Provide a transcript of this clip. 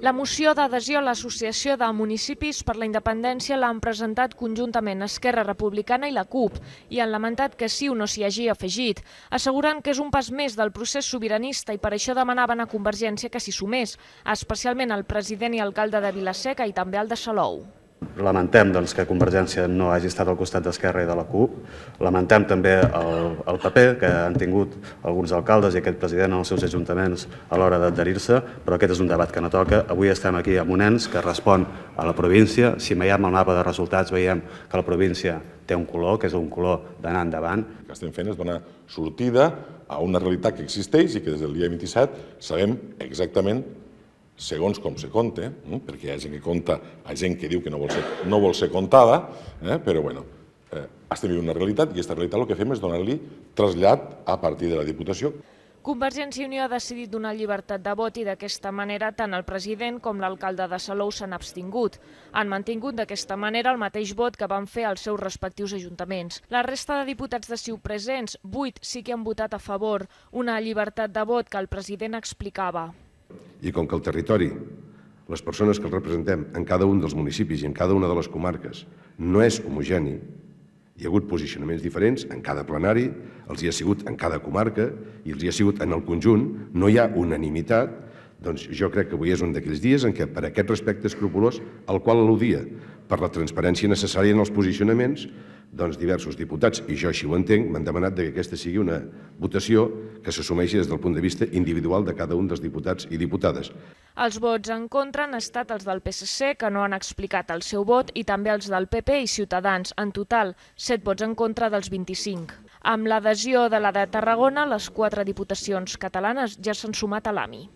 La moció d'adhesió a l'Associació de Municipis per la Independència l'han presentat conjuntament Esquerra Republicana i la CUP i han lamentat que sí o no s'hi hagi afegit, assegurant que és un pas més del procés sobiranista i per això demanaven a Convergència que s'hi sumés, especialment el president i alcalde de Vilaseca i també el de Salou. Lamentem doncs, que Convergència no hagi estat al costat d'Esquerra i de la CUP. Lamentem també el, el paper que han tingut alguns alcaldes i aquest president en els seus ajuntaments a l'hora d'adherir-se, però aquest és un debat que no toca. Avui estem aquí amb un ens que respon a la província. Si veiem el mapa de resultats veiem que la província té un color, que és un color d'anar endavant. El que estem fent és donar sortida a una realitat que existeix i que des del dia 27 sabem exactament segons com se conte, eh? perquè hi ha gent que conta, hi ha gent que diu que no vol ser, no vol ser contada, eh? però bueno, eh, estem vivint una realitat i aquesta realitat el que fem és donar-li trasllat a partir de la Diputació. Convergència i Unió ha decidit donar llibertat de vot i d'aquesta manera tant el president com l'alcalde de Salou s'han abstingut. Han mantingut d'aquesta manera el mateix vot que van fer als seus respectius ajuntaments. La resta de diputats de Ciu presents, 8 sí que han votat a favor, una llibertat de vot que el president explicava. I com que el territori, les persones que el representem en cada un dels municipis i en cada una de les comarques no és homogeni, hi ha hagut posicionaments diferents en cada plenari, els hi ha sigut en cada comarca i els hi ha sigut en el conjunt, no hi ha unanimitat, doncs jo crec que avui és un d'aquells dies en què per aquest respecte escrupulós al qual al·ludia per la transparència necessària en els posicionaments, doncs diversos diputats, i jo així ho entenc, m'han demanat que aquesta sigui una votació que s'assumeixi des del punt de vista individual de cada un dels diputats i diputades. Els vots en contra han estat els del PSC, que no han explicat el seu vot, i també els del PP i Ciutadans, en total 7 vots en contra dels 25. Amb l'adhesió de la de Tarragona, les quatre diputacions catalanes ja s'han sumat a l'AMI.